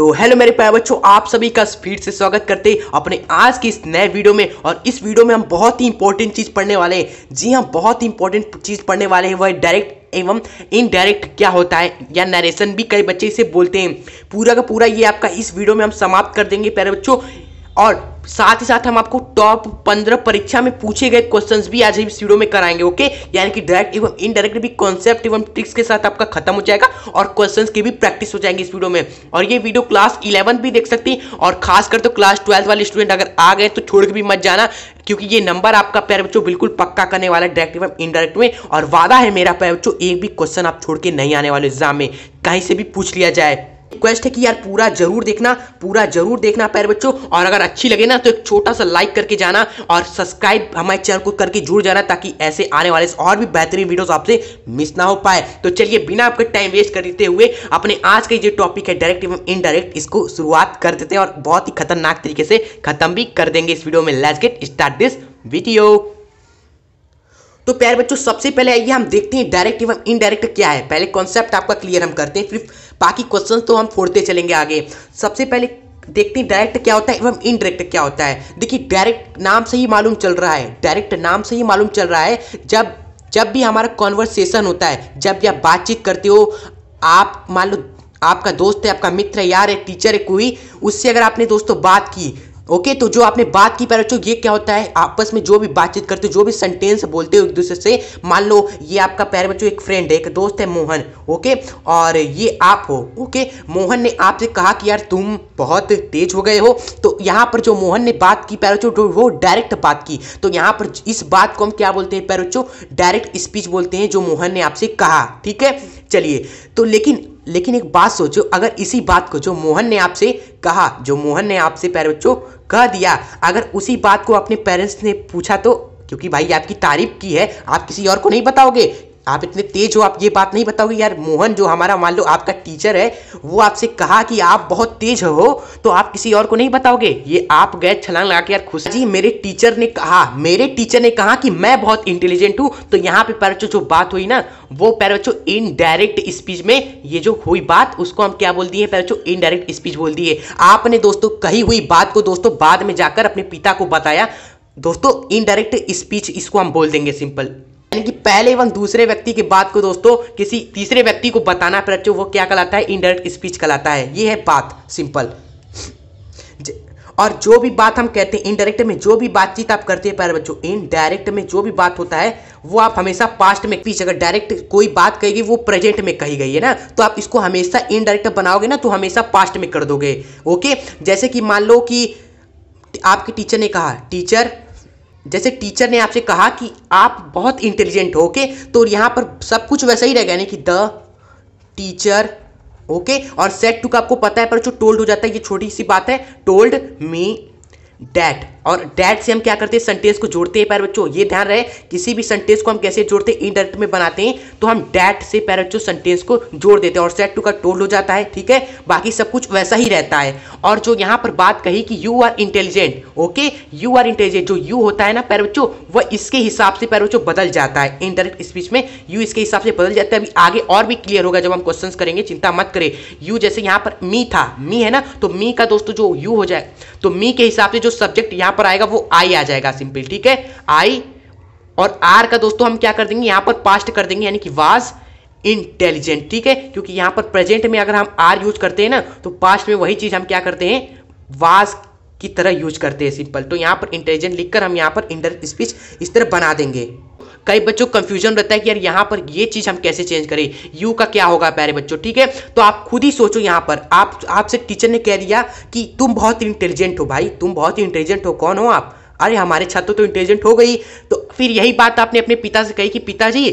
तो हेलो मेरे प्यारे बच्चों आप सभी का स्पीड से स्वागत करते हैं अपने आज की इस नए वीडियो में और इस वीडियो में हम बहुत ही इंपॉर्टेंट चीज़ पढ़ने वाले हैं जी हाँ बहुत ही इंपॉर्टेंट चीज़ पढ़ने वाले हैं वह डायरेक्ट एवं इनडायरेक्ट क्या होता है या नरेशन भी कई बच्चे इसे बोलते हैं पूरा का पूरा ये आपका इस वीडियो में हम समाप्त कर देंगे प्यारे बच्चों और साथ ही साथ हम आपको टॉप पंद्रह परीक्षा में पूछे गए क्वेश्चंस भी आज इस वीडियो में कराएंगे ओके यानी कि डायरेक्ट एवं इनडायरेक्ट भी कॉन्सेप्ट एवं ट्रिक्स के साथ आपका खत्म हो जाएगा और क्वेश्चंस की भी प्रैक्टिस हो जाएगी इस वीडियो में और ये वीडियो क्लास इलेवन भी देख सकती हैं और खासकर तो क्लास ट्वेल्थ वाले स्टूडेंट अगर आ गए तो छोड़ के भी मत जाना क्योंकि ये नंबर आपका पैर बच्चों बिल्कुल पक्का करने वाला है डायरेक्ट एवं इनडायरेक्ट में और वादा है मेरा पैर बच्चों एक भी क्वेश्चन आप छोड़ के नहीं आने वाले एग्जाम में कहीं से भी पूछ लिया जाए रिक्वेस्ट है कि यार पूरा जरूर देखना पूरा जरूर देखना पैर बच्चों और अगर अच्छी लगे ना तो एक छोटा सा लाइक करके जाना और सब्सक्राइब हमारे चैनल को करके जुड़ जाना ताकि ऐसे आने वाले और भी बेहतरीन वीडियोस आपसे मिस ना हो पाए तो चलिए बिना आपके टाइम वेस्ट करते हुए अपने आज का जो टॉपिक है डायरेक्ट एवं इनडायरेक्ट इसको शुरुआत कर देते हैं और बहुत ही खतरनाक तरीके से खत्म भी कर देंगे इस वीडियो में let's get start this video तो प्यारे बच्चों सबसे पहले आइए हम देखते हैं डायरेक्ट एवं इनडायरेक्ट क्या है पहले कॉन्सेप्ट आपका क्लियर हम करते हैं फिर बाकी क्वेश्चन तो हम फोड़ते चलेंगे आगे सबसे पहले देखते हैं डायरेक्ट क्या होता है एवं इनडायरेक्ट क्या होता है देखिए डायरेक्ट नाम से ही मालूम चल रहा है डायरेक्ट नाम से ही मालूम चल रहा है जब जब भी हमारा कॉन्वर्सेशन होता है जब भी आप बातचीत करते हो आप मान लो आपका दोस्त है आपका मित्र है यार है टीचर है कोई उससे अगर आपने दोस्तों बात की ओके तो जो आपने बात की पैर तो ये क्या होता है आपस में जो भी बातचीत करते हो जो भी सेंटेंस बोलते हो एक दूसरे से मान लो ये आपका पैर बच्चों एक फ्रेंड है एक दोस्त है मोहन ओके और ये आप हो ओके मोहन ने आपसे कहा कि यार तुम बहुत तेज हो गए हो तो यहाँ पर जो मोहन ने बात की पैर तो वो डायरेक्ट बात की तो यहाँ पर इस बात को हम क्या बोलते हैं पैर डायरेक्ट स्पीच बोलते हैं जो मोहन ने आपसे कहा ठीक है चलिए तो लेकिन लेकिन एक बात सोचो अगर इसी बात को जो मोहन ने आपसे कहा जो मोहन ने आपसे पैर बच्चों कह दिया अगर उसी बात को अपने पेरेंट्स ने पूछा तो क्योंकि भाई आपकी तारीफ की है आप किसी और को नहीं बताओगे आप इतने तेज हो आप ये बात नहीं बताओगे यार मोहन जो हमारा मान लो आपका टीचर है वो आपसे कहा कि आप बहुत तेज हो तो आप किसी और को नहीं बताओगे ये आप गए छलांग लगा के यार खुश जी मेरे टीचर ने कहा मेरे टीचर ने कहा कि मैं बहुत इंटेलिजेंट हूँ तो यहाँ पे पैर जो बात हुई ना वो पैर इनडायरेक्ट स्पीच में ये जो हुई बात उसको हम क्या बोल दिए पैर इनडायरेक्ट स्पीच बोल दिए आपने दोस्तों कही हुई बात को दोस्तों बाद में जाकर अपने पिता को बताया दोस्तों इनडायरेक्ट स्पीच इसको हम बोल देंगे सिंपल पहले एवं दूसरे व्यक्ति की बात को दोस्तों किसी तीसरे व्यक्ति को बताना पड़े वो क्या कहलाता है इनडायरेक्ट स्पीच कहलाता है ये है बात सिंपल और जो भी बात हम कहते हैं इनडायरेक्ट में जो भी बातचीत आप करते हैं प्यारे बच्चों इनडायरेक्ट में जो भी बात होता है वो आप हमेशा पास्ट में पीछे अगर डायरेक्ट कोई बात कहेगी वो प्रेजेंट में कही गई है ना तो आप इसको हमेशा इनडायरेक्ट बनाओगे ना तो हमेशा पास्ट में कर दोगे ओके जैसे कि मान लो कि आपके टीचर ने कहा टीचर जैसे टीचर ने आपसे कहा कि आप बहुत इंटेलिजेंट हो ओके तो यहाँ पर सब कुछ वैसा ही रहेगा यानी कि द टीचर ओके और सेट टू का आपको पता है पर जो टोल्ड हो जाता है ये छोटी सी बात है टोल्ड मी डैट और डैट से हम क्या करते हैं सेंटेंस को जोड़ते हैं पैर बच्चों ये ध्यान रहे किसी भी सेंटेंस को हम कैसे जोड़ते हैं इनडायरेक्ट में बनाते हैं तो हम डैट से पैर बच्चों सेंटेंस को जोड़ देते हैं और सेट टू का टोल हो जाता है ठीक है बाकी सब कुछ वैसा ही रहता है और जो यहाँ पर बात कही कि you are intelligent okay you are intelligent जो यू होता है ना पैर बच्चों वह इसके हिसाब से पैर बच्चों बदल जाता है इनडायरेक्ट स्पीच में यू इसके हिसाब से बदल जाता है अभी आगे और भी क्लियर होगा जब हम क्वेश्चन करेंगे चिंता मत करें यू जैसे यहाँ पर मी था मी है ना तो मी का दोस्तों जो यू हो जाए तो मी के हिसाब से जो सब्जेक्ट यहाँ पर पर आएगा वो आई आ जाएगा सिंपल ठीक है आई और आर का दोस्तों हम क्या कर देंगे यहां पर पास्ट कर देंगे यानी कि वाज इंटेलिजेंट ठीक है क्योंकि यहां पर प्रेजेंट में अगर हम आर यूज करते हैं ना तो पास्ट में वही चीज़ हम क्या करते हैं वाज की तरह यूज करते हैं सिंपल तो यहां पर इंटेलिजेंट लिखकर हम यहां पर इंडर स्पीच इस तरह बना देंगे कई बच्चों कंफ्यूजन रहता है कि यार यहाँ पर ये चीज़ हम कैसे चेंज करें यू का क्या होगा प्यारे बच्चों ठीक है तो आप खुद ही सोचो यहाँ पर आप आपसे टीचर ने कह दिया कि तुम बहुत इंटेलिजेंट हो भाई तुम बहुत ही इंटेलिजेंट हो कौन हो आप अरे हमारे छात्र तो इंटेलिजेंट तो हो गई तो फिर यही बात आपने अपने पिता से कही कि पिताजी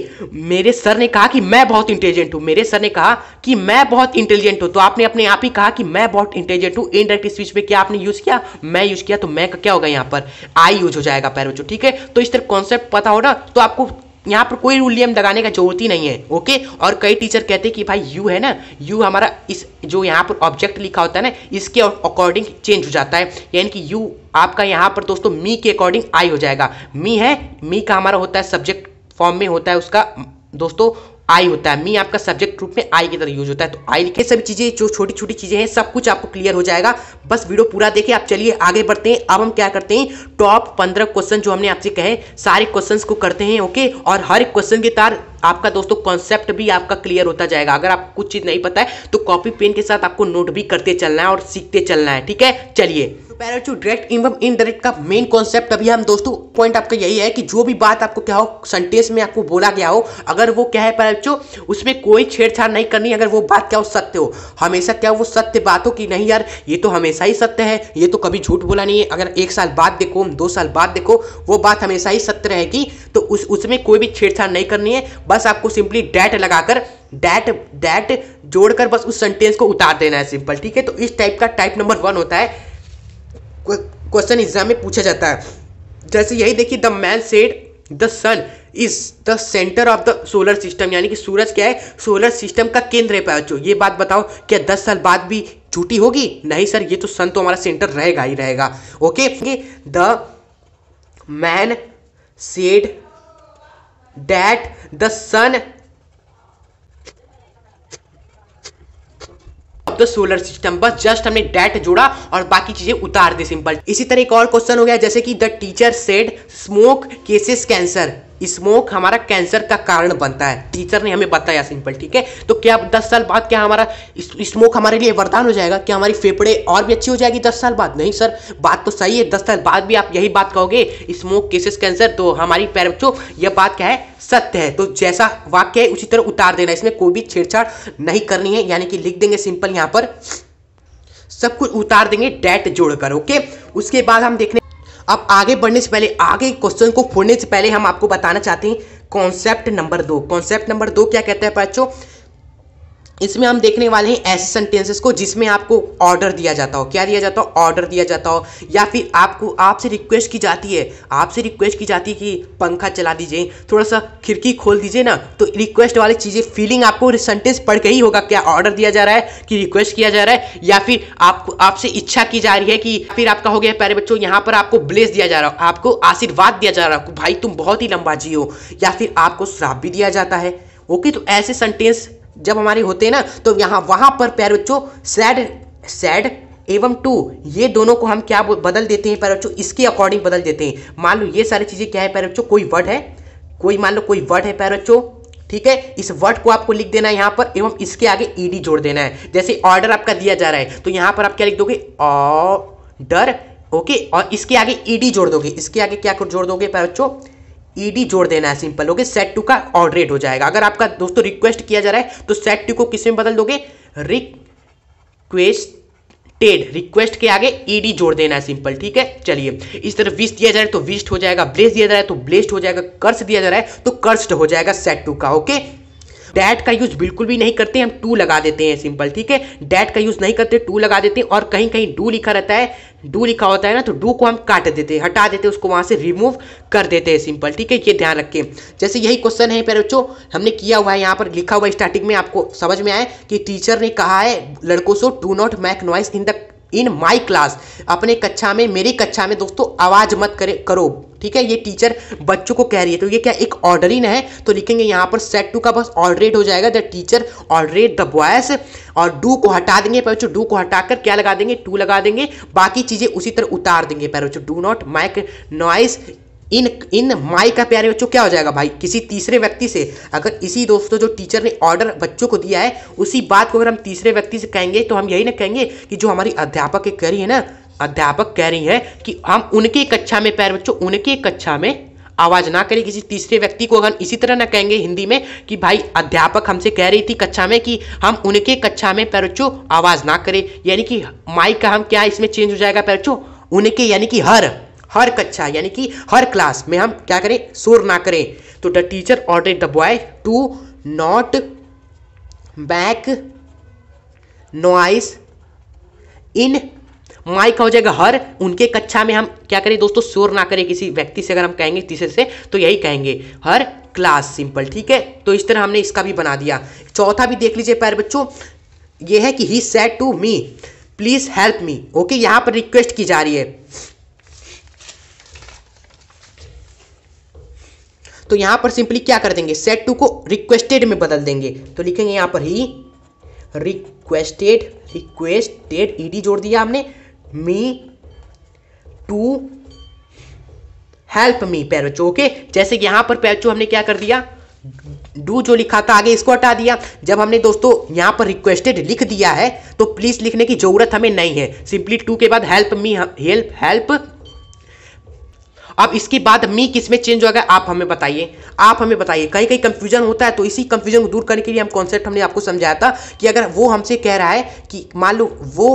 मेरे सर ने कहा कि मैं बहुत इंटेलिजेंट हूँ मेरे सर ने कहा कि मैं बहुत इंटेलिजेंट हूँ तो आपने अपने आप ही कहा कि मैं बहुत इंटेलिजेंट हूँ इनडायरेक्ट स्पीच में क्या आपने यूज़ किया मैं यूज़ किया तो मैं का क्या होगा यहाँ पर आई यूज हो जाएगा बच्चों ठीक है तो इस तरह कॉन्सेप्ट पता हो ना तो आपको यहाँ पर कोई रूल नियम लगाने का जरूरत ही नहीं है ओके और कई टीचर कहते हैं कि भाई यू है ना यू हमारा इस जो यहाँ पर ऑब्जेक्ट लिखा होता है ना इसके अकॉर्डिंग चेंज हो जाता है यानी कि यू आपका यहाँ पर दोस्तों मी के अकॉर्डिंग आई हो जाएगा मी है मी का हमारा होता है सब्जेक्ट फॉर्म में होता है उसका दोस्तों आई होता है मी आपका सब्जेक्ट रूप में आई की तरह यूज होता है तो आई लिखे सभी चीज़ें जो छोटी छोटी चीज़ें हैं सब कुछ आपको क्लियर हो जाएगा बस वीडियो पूरा देखे आप चलिए आगे बढ़ते हैं अब हम क्या करते हैं टॉप पंद्रह क्वेश्चन जो हमने आपसे कहे सारे क्वेश्चन को करते हैं ओके और हर एक क्वेश्चन के तार आपका दोस्तों कॉन्सेप्ट भी आपका क्लियर होता जाएगा अगर आपको कुछ चीज़ नहीं पता है तो कॉपी पेन के साथ आपको नोट भी करते चलना है और सीखते चलना है ठीक है चलिए पैराचूट डायरेक्ट एवं इनडायरेक्ट का मेन कॉन्सेप्ट अभी हम दोस्तों पॉइंट आपका यही है कि जो भी बात आपको क्या हो सेंटेंस में आपको बोला गया हो अगर वो क्या है पैराचो उसमें कोई छेड़छाड़ नहीं करनी अगर वो बात क्या हो सत्य हो हमेशा क्या हो वो सत्य बात हो कि नहीं यार ये तो हमेशा ही सत्य है ये तो कभी झूठ बोला नहीं है अगर एक साल बाद देखो दो साल बाद देखो वो बात हमेशा ही सत्य रहेगी तो उस उसमें कोई भी छेड़छाड़ नहीं करनी है बस आपको सिंपली डैट लगाकर डैट डैट जोड़कर बस उस सेंटेंस को उतार देना है सिंपल ठीक है तो इस टाइप का टाइप नंबर वन होता है क्वेश्चन एग्जाम में पूछा जाता है जैसे यही देखिए the man said the sun is the centre of the solar system यानी कि सूरज क्या है सोलर सिस्टम का केंद्र है जो ये बात बताओ क्या दस साल बाद भी झूठी होगी नहीं सर ये तो सन तो हमारा सेंटर रहेगा ही रहेगा okay the man said that the sun the solar system बस जस्ट हमने डेट जोड़ा और बाकी चीजें उतार दी सिंपल इसी तरह एक और क्वेश्चन हो गया जैसे कि the teacher said smoke causes cancer smoke हमारा कैंसर का कारण बनता है टीचर ने हमें बताया सिंपल ठीक है तो क्या दस साल बाद क्या हमारा स्मोक हमारे लिए वरदान हो जाएगा क्या हमारी फेफड़े और भी अच्छी हो जाएगी दस साल बाद नहीं सर बात तो सही है दस साल बाद भी आप यही बात कहोगे स्मोक केसेस कैंसर तो हमारी पैर बच्चों यह बात क्या है सत्य है तो जैसा वाक्य है उसी तरह उतार देना इसमें कोई भी छेड़छाड़ नहीं करनी है यानी कि लिख देंगे सिंपल यहाँ पर सब कुछ उतार देंगे डेट जोड़कर ओके उसके बाद हम देखने अब आगे बढ़ने से पहले आगे क्वेश्चन को फोड़ने से पहले हम आपको बताना चाहते हैं कॉन्सेप्ट नंबर दो कॉन्सेप्ट नंबर दो क्या कहता है बच्चों इसमें हम देखने वाले हैं ऐसे सेंटेंसेस को जिसमें आपको ऑर्डर दिया जाता हो क्या दिया जाता हो ऑर्डर दिया जाता हो या फिर आपको आपसे रिक्वेस्ट की जाती है आपसे रिक्वेस्ट की जाती है कि पंखा चला दीजिए थोड़ा सा खिड़की खोल दीजिए ना तो रिक्वेस्ट वाली चीज़ें फीलिंग आपको सेंटेंस पढ़ के ही होगा क्या ऑर्डर दिया जा रहा है कि रिक्वेस्ट किया जा रहा है या फिर आपको आपसे इच्छा की जा रही है कि फिर आपका हो गया प्यारे बच्चों यहाँ पर आपको ब्लेस दिया जा रहा हो आपको आशीर्वाद दिया जा रहा हो भाई तुम बहुत ही लंबा जी हो या फिर आपको श्राप भी दिया जाता है ओके तो ऐसे सेंटेंस जब हमारे होते हैं ना तो यहाँ वहाँ पर प्यारे बच्चों सैड सैड एवं टू ये दोनों को हम क्या बदल देते हैं प्यारे बच्चों इसके अकॉर्डिंग बदल देते हैं मान लो ये सारी चीज़ें क्या है प्यारे बच्चों कोई वर्ड है कोई मान लो कोई वर्ड है प्यारे बच्चों ठीक है इस वर्ड को आपको लिख देना है यहाँ पर एवं इसके आगे ईडी जोड़ देना है जैसे ऑर्डर आपका दिया जा रहा है तो यहाँ पर आप क्या लिख दोगे ऑर्डर ओके और इसके आगे ईडी जोड़ दोगे इसके आगे क्या जोड़ दोगे प्यारे बच्चों ईडी जोड़ देना है सिंपल ओके सेट टू का ऑन रेट हो जाएगा अगर आपका दोस्तों रिक्वेस्ट किया जा रहा है तो सेट टू को किस में बदल दोगे रिक्वेस्ट टेड रिक्वेस्ट के आगे ईडी जोड़ देना है सिंपल ठीक है चलिए इस तरह विश दिया जा रहा है तो विस्ट हो जाएगा ब्लेस दिया जा रहा है तो ब्लेस्ड हो जाएगा कर्स दिया जा रहा है तो कर्स्ड हो जाएगा सेट टू का ओके डैट का यूज बिल्कुल भी नहीं करते हम टू लगा देते हैं सिंपल ठीक है डैट का यूज नहीं करते टू लगा देते हैं और कहीं कहीं डू लिखा रहता है डू लिखा होता है ना तो डू को हम काट देते हैं हटा देते हैं उसको वहाँ से रिमूव कर देते हैं सिंपल ठीक है ये ध्यान रखें जैसे यही क्वेश्चन है मेरे बच्चों हमने किया हुआ है यहाँ पर लिखा हुआ है स्टार्टिंग में आपको समझ में आए कि टीचर ने कहा है लड़कों से do not make noise in the in my class अपने कक्षा में मेरी कक्षा में दोस्तों आवाज़ मत करे करो ठीक है ये टीचर बच्चों को कह रही है तो ये क्या एक ऑर्डर ही है तो लिखेंगे यहाँ पर सेट टू का बस ऑलरेड हो जाएगा the teacher ordered the boys और डू को हटा देंगे पर डू को हटाकर क्या लगा देंगे टू लगा देंगे बाकी चीज़ें उसी तरह उतार देंगे पर do not make noise in in my का प्यारे बच्चों क्या हो जाएगा भाई किसी तीसरे व्यक्ति से अगर इसी दोस्तों जो टीचर ने ऑर्डर बच्चों को दिया है उसी बात को अगर हम तीसरे व्यक्ति से कहेंगे तो हम यही ना कहेंगे कि जो हमारी अध्यापक कह रही है ना अध्यापक कह रही है कि हम उनके कक्षा में प्यारे बच्चों उनके कक्षा में आवाज़ ना करें किसी तीसरे व्यक्ति को अगर इसी तरह ना कहेंगे हिंदी में कि भाई अध्यापक हमसे कह रही थी कक्षा में कि हम उनके कक्षा में पैरोचो आवाज़ ना करें यानी कि माई का हम क्या इसमें चेंज हो जाएगा पैरोचो उनके यानी कि हर हर कक्षा यानी कि हर क्लास में हम क्या करें शोर ना करें तो the teacher ordered the boy to not make noise in my हो जाएगा हर उनके कक्षा में हम क्या करें दोस्तों शोर ना करें किसी व्यक्ति से अगर हम कहेंगे टीचर से तो यही कहेंगे हर क्लास सिंपल ठीक है तो इस तरह हमने इसका भी बना दिया चौथा भी देख लीजिए प्यार बच्चों ये है कि he said to me please help me okay यहां पर रिक्वेस्ट की जा रही है तो यहां पर सिंपली क्या कर देंगे सेट टू को रिक्वेस्टेड में बदल देंगे तो लिखेंगे यहां पर ही रिक्वेस्टेड रिक्वेस्टेड ईडी जोड़ दिया हमने मी टू हेल्प मी पैरचो ओके जैसे कि यहां पर पैरचो हमने क्या कर दिया डू जो लिखा था आगे इसको हटा दिया जब हमने दोस्तों यहां पर रिक्वेस्टेड लिख दिया है तो प्लीज लिखने की जरूरत हमें नहीं है सिंपली टू के बाद हेल्प मी हेल्प हेल्प अब इसके बाद मी किस में चेंज होगा आप हमें बताइए आप हमें बताइए कहीं कहीं कंफ्यूजन होता है तो इसी कंफ्यूजन को दूर करने के लिए हम कॉन्सेप्ट हमने आपको समझाया था कि अगर वो हमसे कह रहा है कि मान लो वो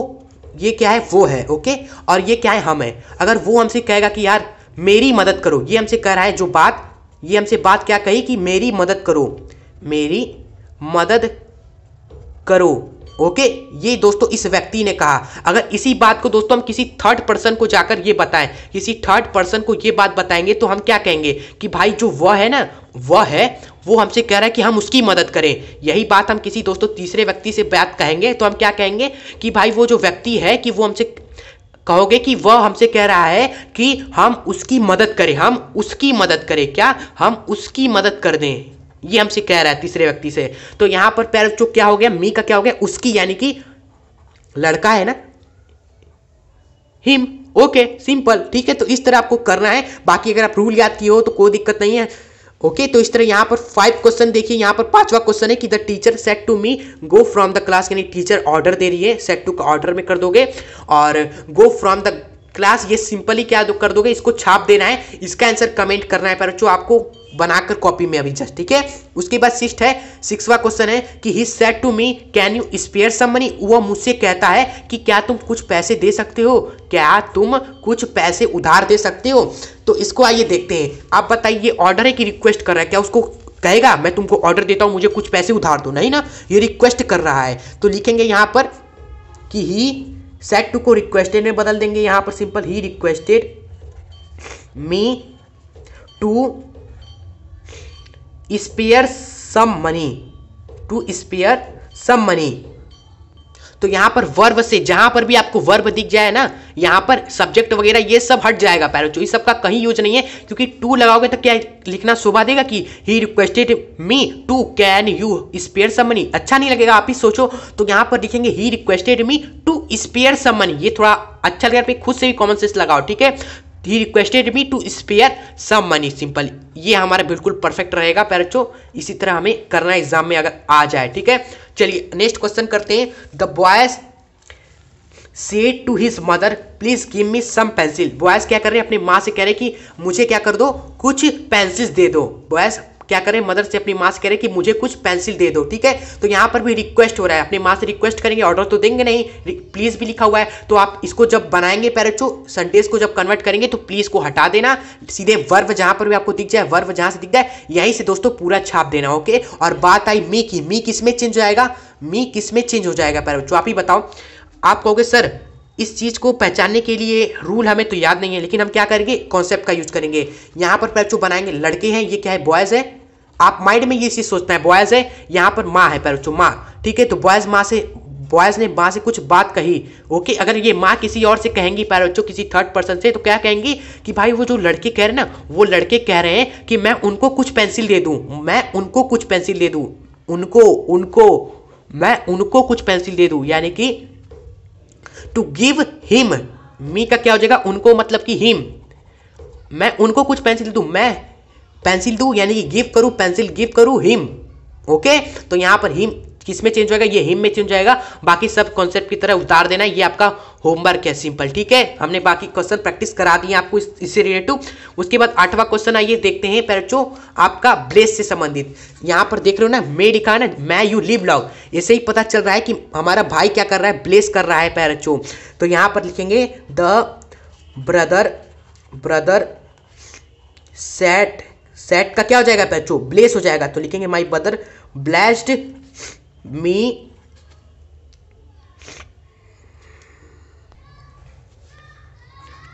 ये क्या है वो है ओके और ये क्या है हम है अगर वो हमसे कहेगा कि यार मेरी मदद करो ये हमसे कह रहा है जो बात ये हमसे बात क्या कही कि मेरी मदद करो मेरी मदद करो ओके ये दोस्तों इस व्यक्ति ने कहा अगर इसी बात को दोस्तों हम किसी थर्ड पर्सन को जाकर ये बताएं किसी थर्ड पर्सन को ये बात बताएंगे तो हम क्या कहेंगे कि भाई जो वह है ना वह है वो हमसे कह रहा है कि हम उसकी मदद करें यही बात हम किसी दोस्तों तीसरे व्यक्ति से बात कहेंगे तो हम क्या कहेंगे कि भाई वो जो व्यक्ति है कि वो हमसे कहोगे कि वह हमसे कह रहा है कि हम उसकी मदद करें हम उसकी मदद करें क्या हम उसकी मदद कर दें ये हमसे कह रहा है तीसरे व्यक्ति से तो यहां पर पैर चुप क्या हो गया मी का क्या हो गया उसकी यानी कि लड़का है ना हिम ओके सिंपल ठीक है तो इस तरह आपको करना है बाकी अगर आप रूल याद किए हो तो कोई दिक्कत नहीं है ओके okay, तो इस तरह यहाँ पर फाइव क्वेश्चन देखिए यहाँ पर पांचवा क्वेश्चन है कि the teacher said to me go from the class यानी टीचर ऑर्डर दे रही है सेट टू का ऑर्डर में कर दोगे और गो फ्रॉम द क्लास ये सिंपली क्या कर दोगे इसको छाप देना है इसका आंसर कमेंट करना है पर जो आपको बनाकर कॉपी में अभी जस्ट ठीक है उसके बाद सिक्स है सिक्सवा क्वेश्चन है कि he said to me can you spare some money वह मुझसे कहता है कि क्या तुम कुछ पैसे दे सकते हो क्या तुम कुछ पैसे उधार दे सकते हो तो इसको आइए देखते हैं आप बताइए ऑर्डर है कि रिक्वेस्ट कर रहा है क्या उसको कहेगा मैं तुमको ऑर्डर देता हूँ मुझे कुछ पैसे उधार दो नहीं ना ये रिक्वेस्ट कर रहा है तो लिखेंगे यहाँ पर कि ही सेट टू को रिक्वेस्टेड में बदल देंगे यहाँ पर सिंपल ही requested me to spare some money to spare some money तो यहां पर वर्ब से जहां पर भी आपको वर्ब दिख जाए ना यहां पर सब्जेक्ट वगैरह ये सब हट जाएगा पैरोचो तो। इस सबका कहीं यूज नहीं है क्योंकि टू लगाओगे तो क्या लिखना शोभा देगा कि he requested me to can you spare some money अच्छा नहीं लगेगा आप ही सोचो तो यहां पर लिखेंगे he requested me to spare some money ये थोड़ा अच्छा लगेगा खुद से भी कॉमन सेंस लगाओ ठीक है he requested me to spare some money simple ये हमारा बिल्कुल परफेक्ट रहेगा पैरचो इसी तरह हमें करना एग्जाम में अगर आ जाए ठीक है चलिए नेक्स्ट क्वेश्चन करते हैं the boys said to his mother please give me some pencil boys क्या कर रहे हैं अपनी माँ से कह रहे हैं कि मुझे क्या कर दो कुछ पेंसिल्स दे दो बॉयज क्या करें मदर से अपनी माँ से कह रहे कि मुझे कुछ पेंसिल दे दो ठीक है तो यहाँ पर भी रिक्वेस्ट हो रहा है अपनी माँ से रिक्वेस्ट करेंगे ऑर्डर तो देंगे नहीं प्लीज़ भी लिखा हुआ है तो आप इसको जब बनाएंगे पैरचो संडेज को जब कन्वर्ट करेंगे तो प्लीज़ को हटा देना सीधे वर्व जहां पर भी आपको दिख जाए वर्व जहां से दिख जाए यहीं से दोस्तों पूरा छाप देना ओके और बात आई मी की मी किसमें चेंज हो जाएगा मी किस में चेंज हो जाएगा पैरचो आप ही बताओ आप कहोगे सर इस चीज़ को पहचानने के लिए रूल हमें तो याद नहीं है लेकिन हम क्या करेंगे कॉन्सेप्ट का यूज करेंगे यहाँ पर पैरचू बनाएंगे लड़के हैं ये क्या है बॉयज़ है आप माइंड में ये चीज़ सोचते हैं बॉयज़ है यहाँ पर माँ है पैरचू माँ ठीक है तो बॉयज़ माँ से बॉयज़ ने माँ से कुछ बात कही ओके अगर ये माँ किसी और से कहेंगी पैर बच्चों किसी थर्ड पर्सन से तो क्या कहेंगी कि भाई वो जो लड़के कह रहे हैं ना वो लड़के कह रहे हैं कि मैं उनको कुछ पेंसिल दे दूँ मैं उनको कुछ पेंसिल दे दूँ उनको उनको मैं उनको कुछ पेंसिल दे दूँ यानी कि टू गिव हिम मी का क्या हो जाएगा उनको मतलब कि हिम मैं उनको कुछ पेंसिल दूँ मैं पेंसिल दूँ यानी कि गिव करूँ पेंसिल गिव करूँ हिम ओके तो यहाँ पर हिम किस में चेंज होएगा ये हिम में चेंज होएगा बाकी सब कॉन्सेप्ट की तरह उतार देना ये आपका होमवर्क है सिंपल ठीक है हमने बाकी क्वेश्चन प्रैक्टिस करा दिए आपको इस, इससे रिलेटिव उसके बाद आठवां क्वेश्चन आइए देखते हैं पैरचो आपका ब्लेस से संबंधित यहाँ पर देख रहे हो ना मे लिखा ना मैं यू लिव लॉग ऐसे ही पता चल रहा है कि हमारा भाई क्या कर रहा है ब्लेस कर रहा है पैरचो तो यहाँ पर लिखेंगे the brother brother said said का क्या हो जाएगा पैरचो ब्लेस हो जाएगा तो लिखेंगे my brother blessed me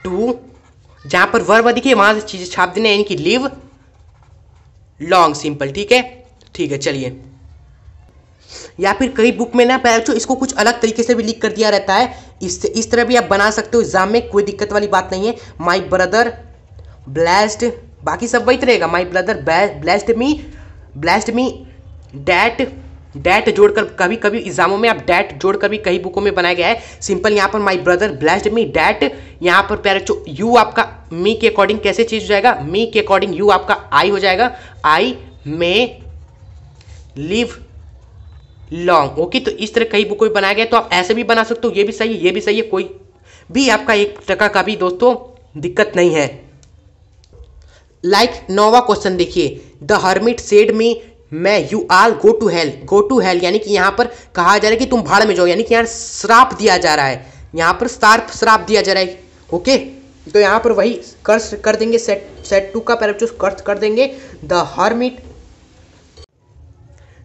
to जहां पर वर्ब दिखे वहां से चीजें छाप देने यानी कि लिव लॉन्ग सिंपल ठीक है ठीक है चलिए या फिर कई बुक में ना पैर इसको कुछ अलग तरीके से भी लिख कर दिया रहता है इससे इस तरह भी आप बना सकते हो एग्जाम में कोई दिक्कत वाली बात नहीं है माई ब्रदर ब्लैस्ट बाकी सब वही तो रहेगा my brother blessed me blessed me that that जोड़कर कभी कभी एग्जामों में आप डैट जोड़कर भी कई बुकों में बनाया गया है सिंपल यहाँ पर my brother blessed me that यहाँ पर प्यारे चो यू आपका मी के अकॉर्डिंग कैसे चीज हो जाएगा मी के अकॉर्डिंग यू आपका आई हो जाएगा I may live long okay तो इस तरह कई बुकों में बनाया गया तो आप ऐसे भी बना सकते हो ये भी सही है ये भी सही है कोई भी आपका एक टका का भी दोस्तों दिक्कत नहीं है लाइक नोवा क्वेश्चन देखिए the hermit said me may you are go to hell go to hell यानी कि यहाँ पर कहा जा रहा है कि तुम भाड़ में जाओ यानी कि यहाँ श्राप दिया जा रहा है यहाँ पर श्राप श्राप दिया जा रहा है ओके तो यहाँ पर वही कर्स कर देंगे सेट सेट टू का पैराचूस कर्स कर देंगे the hermit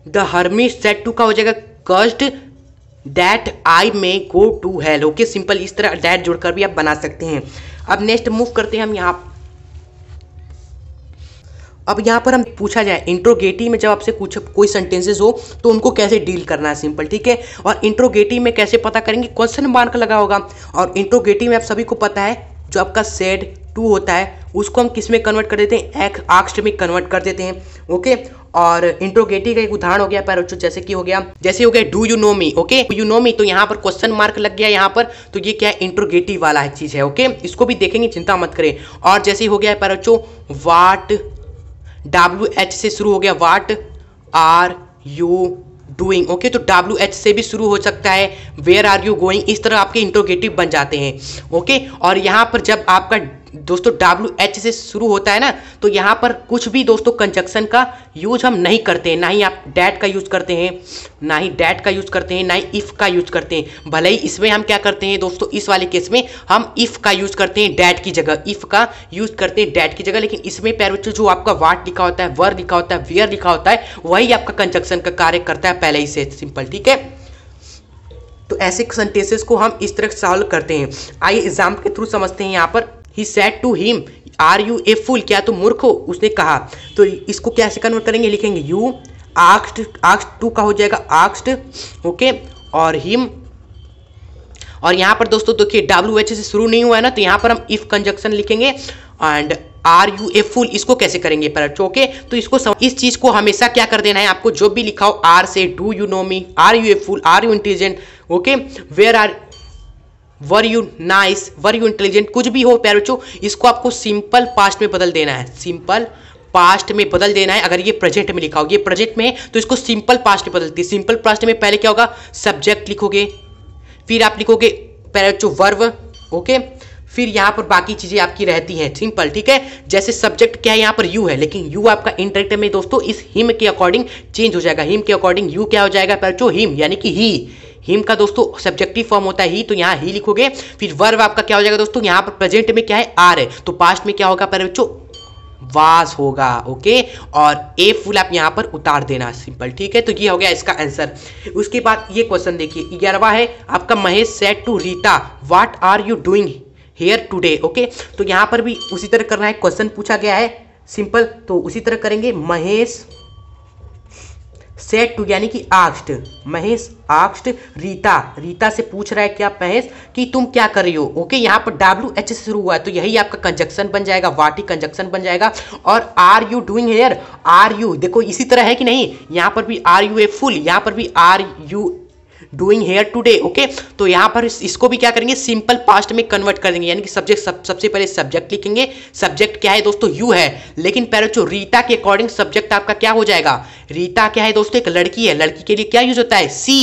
the hermit said to का हो जाएगा cursed that I may go to hell okay simple इस तरह डैट जोड़कर भी आप बना सकते हैं अब नेक्स्ट मूव करते हैं हम यहाँ अब यहाँ पर हम पूछा जाए इंट्रोगेटिव में जब आपसे कुछ कोई सेंटेंसेस हो तो उनको कैसे डील करना है सिंपल ठीक है और इंट्रोगेटिव में कैसे पता करेंगे क्वेश्चन मार्क लगा होगा और इंट्रोगेटिव में आप सभी को पता है जो आपका सेड टू होता है उसको हम किस में कन्वर्ट कर देते हैं एक आक्स्ट में कन्वर्ट कर देते हैं ओके और इंट्रोगेटिव का एक उदाहरण हो गया पैरोचो जैसे कि हो गया जैसे हो गया do you know me okay you know me तो यहाँ पर क्वेश्चन मार्क लग गया यहाँ पर तो ये क्या है इंट्रोगेटिव वाला है चीज़ है ओके इसको भी देखेंगे चिंता मत करें और जैसे हो गया पैरोचो वाट डब्ल्यू एच से शुरू हो गया what are you doing okay तो डब्ल्यू एच से भी शुरू हो सकता है वेयर आर यू गोइंग इस तरह आपके इंट्रोगेटिव बन जाते हैं ओके okay? और यहाँ पर जब आपका दोस्तों डब्ल्यू एच से शुरू होता है ना तो यहाँ पर कुछ भी दोस्तों कंजक्शन का यूज हम नहीं करते हैं ना ही आप डैट का यूज करते हैं ना ही डैट का यूज करते हैं ना ही इफ़ का यूज करते हैं भले ही इसमें हम क्या करते हैं दोस्तों इस वाले केस में हम इफ़ का यूज करते हैं डैट की जगह इफ़ का यूज करते हैं डैट की जगह लेकिन इसमें पैर बच्चों जो आपका वाट लिखा होता है वर लिखा होता है वियर लिखा होता है वही आपका कंजक्शन का कार्य करता है पहले ही से सिंपल ठीक है तो ऐसे सेंटेंसेस को हम इस तरह सॉल्व करते हैं आइए एग्जाम के थ्रू समझते हैं यहाँ पर he said to him are you a fool क्या तुम मूर्ख हो उसने कहा तो इसको कैसे कन्वर्ट करेंगे लिखेंगे यू आक्स्ट आक्स्ट टू का हो जाएगा आक्स्ट ओके और हिम और यहाँ पर दोस्तों देखिए डब्ल्यू एच से शुरू नहीं हुआ है ना तो यहाँ पर हम इफ कंजक्शन लिखेंगे and are you a fool इसको कैसे करेंगे पर ओके अच्छा, तो इसको सम, इस चीज को हमेशा क्या कर देना है आपको जो भी लिखा हो आर से do you know me are you a fool are you intelligent okay where are were you nice were you intelligent कुछ भी हो प्यार बच्चों इसको आपको सिंपल पास्ट में बदल देना है सिंपल पास्ट में बदल देना है अगर ये प्रेजेंट में लिखा हो ये प्रेजेंट में है तो इसको सिंपल पास्ट में बदलती है सिंपल पास्ट में पहले क्या होगा सब्जेक्ट लिखोगे फिर आप लिखोगे प्यारे बच्चों वर्व ओके फिर यहाँ पर बाकी चीज़ें आपकी रहती हैं सिंपल ठीक है जैसे सब्जेक्ट क्या है यहाँ पर यू है लेकिन यू आपका इंटरेक्ट में दोस्तों इस हिम के अकॉर्डिंग चेंज हो जाएगा हिम के अकॉर्डिंग यू क्या हो जाएगा पैचो हिम यानी कि ही हिम का दोस्तों सब्जेक्टिव फॉर्म होता है ही तो यहाँ ही लिखोगे फिर वर्व आपका क्या हो जाएगा दोस्तों यहाँ पर प्रेजेंट में क्या है आर है तो पास्ट में क्या होगा पर बच्चों वास होगा ओके और ए फुल आप यहाँ पर उतार देना सिंपल ठीक है तो ये हो गया इसका आंसर उसके बाद ये क्वेश्चन देखिए ग्यारहवा है आपका Mahesh said to Rita what are you doing here today okay तो यहाँ पर भी उसी तरह करना है क्वेश्चन पूछा गया है सिंपल तो उसी तरह करेंगे महेश सेट टू यानी कि आक्स्ट महेश आक्ष्ट रीता रीता से पूछ रहा है क्या महेश कि तुम क्या कर रही हो ओके यहाँ पर डब्ल्यू एच से शुरू हुआ है तो यही आपका कंजक्शन बन जाएगा वाटी कंजक्शन बन जाएगा और are you doing here are you देखो इसी तरह है कि नहीं यहाँ पर भी आर यू ए फुल यहाँ पर भी are you doing here today okay तो यहाँ पर इसको भी क्या करेंगे सिंपल पास्ट में कन्वर्ट कर देंगे यानी कि सब्जेक्ट सब, सबसे पहले सब्जेक्ट लिखेंगे सब्जेक्ट क्या है दोस्तों यू है लेकिन पहले जो रीता के अकॉर्डिंग सब्जेक्ट आपका क्या हो जाएगा रीटा क्या है दोस्तों एक लड़की है लड़की के लिए क्या यूज होता है सी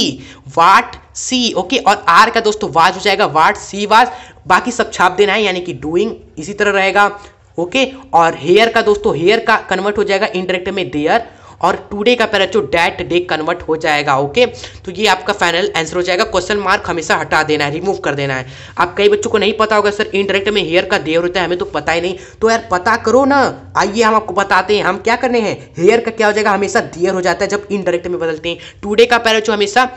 वाट सी ओके और आर का दोस्तों वाज हो जाएगा वाट सी वाज बाकी सब छाप देना है यानी कि डूइंग इसी तरह रहेगा ओके और हेयर का दोस्तों हेयर का कन्वर्ट हो जाएगा इनडायरेक्ट में देयर और टूडे का पैरा जो डेट डे कन्वर्ट हो जाएगा ओके तो ये आपका फाइनल आंसर हो जाएगा क्वेश्चन मार्क हमेशा हटा देना है रिमूव कर देना है आप कई बच्चों को नहीं पता होगा सर इनडायरेक्ट में हेयर का देयर होता है हमें तो पता ही नहीं तो यार पता करो ना आइए हम आपको बताते हैं हम क्या करने हैं हेयर का क्या हो जाएगा हमेशा देयर हो जाता है जब इनडायरेक्ट में बदलते हैं टूडे का पैरा जो हमेशा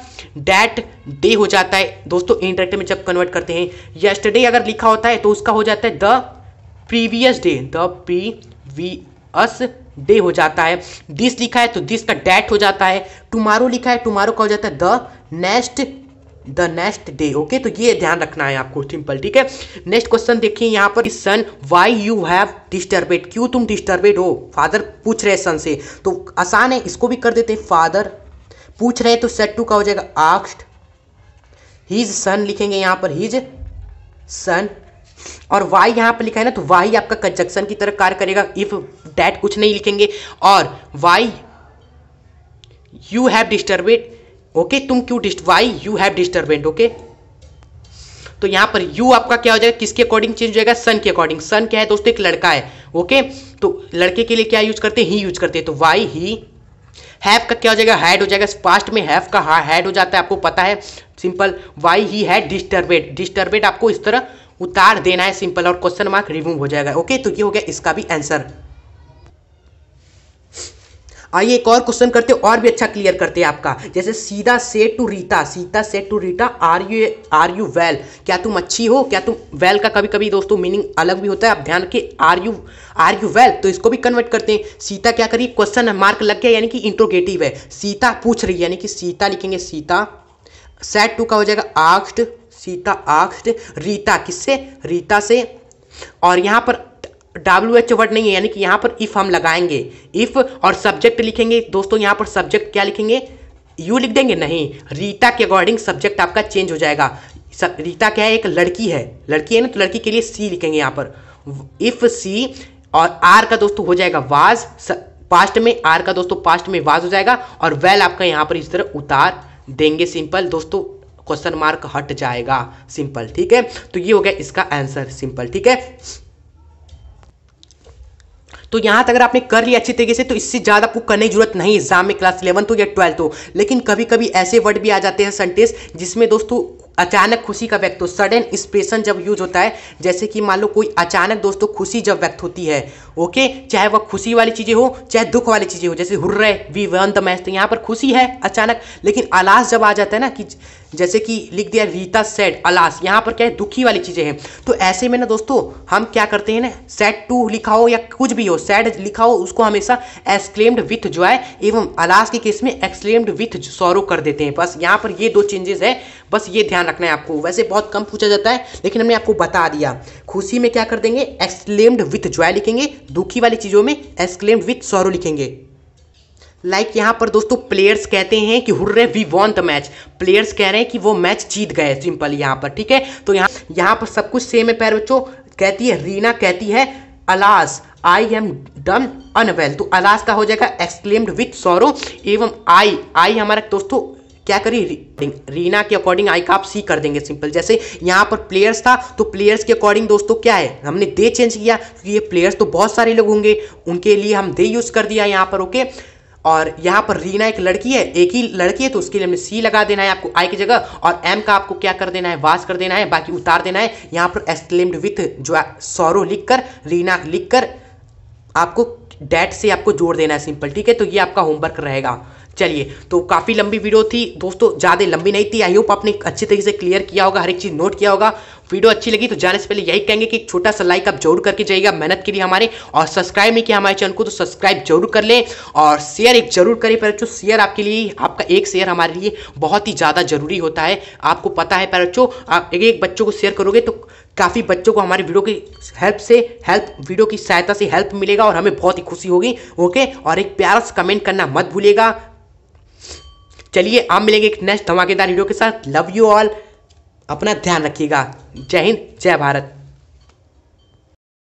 डेट डे हो जाता है दोस्तों इनडायरेक्ट में जब कन्वर्ट करते हैं यस्टरडे अगर लिखा होता है तो उसका हो जाता है the previous day the us day हो जाता है दिस लिखा है तो दिस का डैट हो जाता है टुमारो लिखा है टुमारो का हो जाता है the next the next day okay तो ये ध्यान रखना है आपको सिंपल ठीक है नेक्स्ट क्वेश्चन देखिए यहाँ पर son why you have disturbed क्यों तुम डिस्टर्बेड हो फादर पूछ रहे सन से तो आसान है इसको भी कर देते हैं फादर पूछ रहे तो सेट टू का हो जाएगा आक्स्ट हीज सन लिखेंगे यहाँ पर हिज सन और वाई यहाँ पर लिखा है ना तो वाई आपका कंजक्शन की तरह कार्य करेगा इफ डैट कुछ नहीं लिखेंगे और why you have disturbed okay तुम क्यों why you have disturbed okay तो यहां पर यू आपका क्या हो जाएगा किसके अकॉर्डिंग चेंज हो जाएगा सन के अकॉर्डिंग सन क्या है दोस्तों एक लड़का है ओके तो लड़के के लिए क्या यूज करते हैं ही यूज करते हैं तो वाई ही हैव का क्या हो जाएगा हैड हो जाएगा पास्ट में हैव का हैड हाँ, हो जाता है आपको पता है simple why he had disturbed disturbed आपको इस तरह उतार देना है सिंपल और क्वेश्चन मार्क रिमूव हो जाएगा ओके तो ये हो गया इसका भी आंसर आइए एक और क्वेश्चन करते हैं और भी अच्छा क्लियर करते हैं आपका जैसे सीधा से टू रीता सीता से to Rita are you are you well क्या तुम अच्छी हो क्या तुम वेल का कभी कभी दोस्तों मीनिंग अलग भी होता है आप ध्यान रखिए are you are you well तो इसको भी कन्वर्ट करते हैं सीता क्या करिए क्वेश्चन मार्क लग गया यानी कि इंट्रोगेटिव है सीता पूछ रही है यानी कि सीता लिखेंगे सीता सेट टू का हो जाएगा आस्ट सीता आक्स्ड रीता किससे रीता से और यहाँ पर डब्ल्यू एच वर्ड नहीं है यानी कि यहाँ पर इफ़ हम लगाएंगे इफ़ और सब्जेक्ट लिखेंगे दोस्तों यहाँ पर सब्जेक्ट क्या लिखेंगे यू लिख देंगे नहीं रीता के अकॉर्डिंग सब्जेक्ट आपका चेंज हो जाएगा रीता क्या है एक लड़की है लड़की है ना तो लड़की के लिए सी लिखेंगे यहाँ पर इफ़ सी और आर का दोस्तों हो जाएगा वाज पास्ट में आर का दोस्तों पास्ट में वाज हो जाएगा और वेल आपका यहाँ पर इस तरह उतार देंगे सिंपल दोस्तों क्वेश्चन मार्क हट जाएगा सिंपल ठीक है तो ये हो गया इसका आंसर सिंपल ठीक है तो यहाँ तक अगर आपने कर लिया अच्छी तरीके से तो इससे ज़्यादा आपको करने की जरूरत नहीं एग्जाम में क्लास इलेवंथ हो या ट्वेल्थ हो तो। लेकिन कभी कभी ऐसे वर्ड भी आ जाते हैं सेंटेंस जिसमें दोस्तों अचानक खुशी का व्यक्त हो सडन एक्सप्रेशन जब यूज होता है जैसे कि मान लो कोई अचानक दोस्तों खुशी जब व्यक्त होती है ओके चाहे वह खुशी वाली चीज़ें हो चाहे दुख वाली चीज़ें हो जैसे hurray we won the match तो यहाँ पर खुशी है अचानक लेकिन अलास जब आ जाता है ना कि जैसे कि लिख दिया रीता सेड अलास यहाँ पर क्या है दुखी वाली चीज़ें हैं तो ऐसे में ना दोस्तों हम क्या करते हैं ना सेड टू लिखा हो या कुछ भी हो सैड लिखा हो उसको हमेशा एक्सक्लेम्ड विथ जो है एवं अलास के केस में एक्सक्लेम्ड विथ सौरव कर देते हैं बस यहाँ पर ये दो चेंजेस है बस ये ध्यान ध्यान रखना है आपको वैसे बहुत कम पूछा जाता है लेकिन हमने आपको बता दिया खुशी में क्या कर देंगे एक्सक्लेम्ड विथ जॉय लिखेंगे दुखी वाली चीज़ों में एक्सक्लेम्ड विथ सौरो लिखेंगे लाइक like यहाँ पर दोस्तों प्लेयर्स कहते हैं कि hurray we won the match players कह रहे हैं कि वो मैच जीत गए सिंपल यहाँ पर ठीक है तो यहाँ यहाँ पर सब कुछ सेम है पैर बच्चों कहती है रीना कहती है alas I am done unwell तो अलास का हो जाएगा एक्सक्लेम्ड विथ सौरो एवं आई आई हमारा दोस्तों क्या करी रीना के अकॉर्डिंग आई का आप सी कर देंगे सिंपल जैसे यहाँ पर प्लेयर्स था तो प्लेयर्स के अकॉर्डिंग दोस्तों क्या है हमने दे चेंज किया क्योंकि तो ये प्लेयर्स तो बहुत सारे लोग होंगे उनके लिए हम दे यूज़ कर दिया यहाँ पर ओके और यहाँ पर रीना एक लड़की है एक ही लड़की है तो उसके लिए हमें सी लगा देना है आपको आई की जगह और एम का आपको क्या कर देना है वास कर देना है बाकी उतार देना है यहाँ पर एस्टलेम्ड विथ जो सौरो सौरव लिख कर रीना लिख कर आपको डेट से आपको जोड़ देना है सिंपल ठीक है तो ये आपका होमवर्क रहेगा चलिए तो काफ़ी लंबी वीडियो थी दोस्तों ज़्यादा लंबी नहीं थी आई होप आपने अच्छे तरीके से क्लियर किया होगा हर एक चीज़ नोट किया होगा वीडियो अच्छी लगी तो जाने से पहले यही कहेंगे कि एक छोटा सा लाइक आप जरूर करके जाइएगा मेहनत के लिए हमारे और सब्सक्राइब नहीं किया हमारे चैनल को तो सब्सक्राइब जरूर कर लें और शेयर एक जरूर करें बच्चों शेयर आपके लिए आपका एक शेयर हमारे लिए बहुत ही ज़्यादा जरूरी होता है आपको पता है बच्चों आप एक एक बच्चों को शेयर करोगे तो काफ़ी बच्चों को हमारे वीडियो की हेल्प से हेल्प वीडियो की सहायता से हेल्प मिलेगा और हमें बहुत ही खुशी होगी ओके और एक प्यारा सा कमेंट करना मत भूलिएगा चलिए आप मिलेंगे एक नेक्स्ट धमाकेदार वीडियो के साथ लव यू ऑल अपना ध्यान रखिएगा जय हिंद जय भारत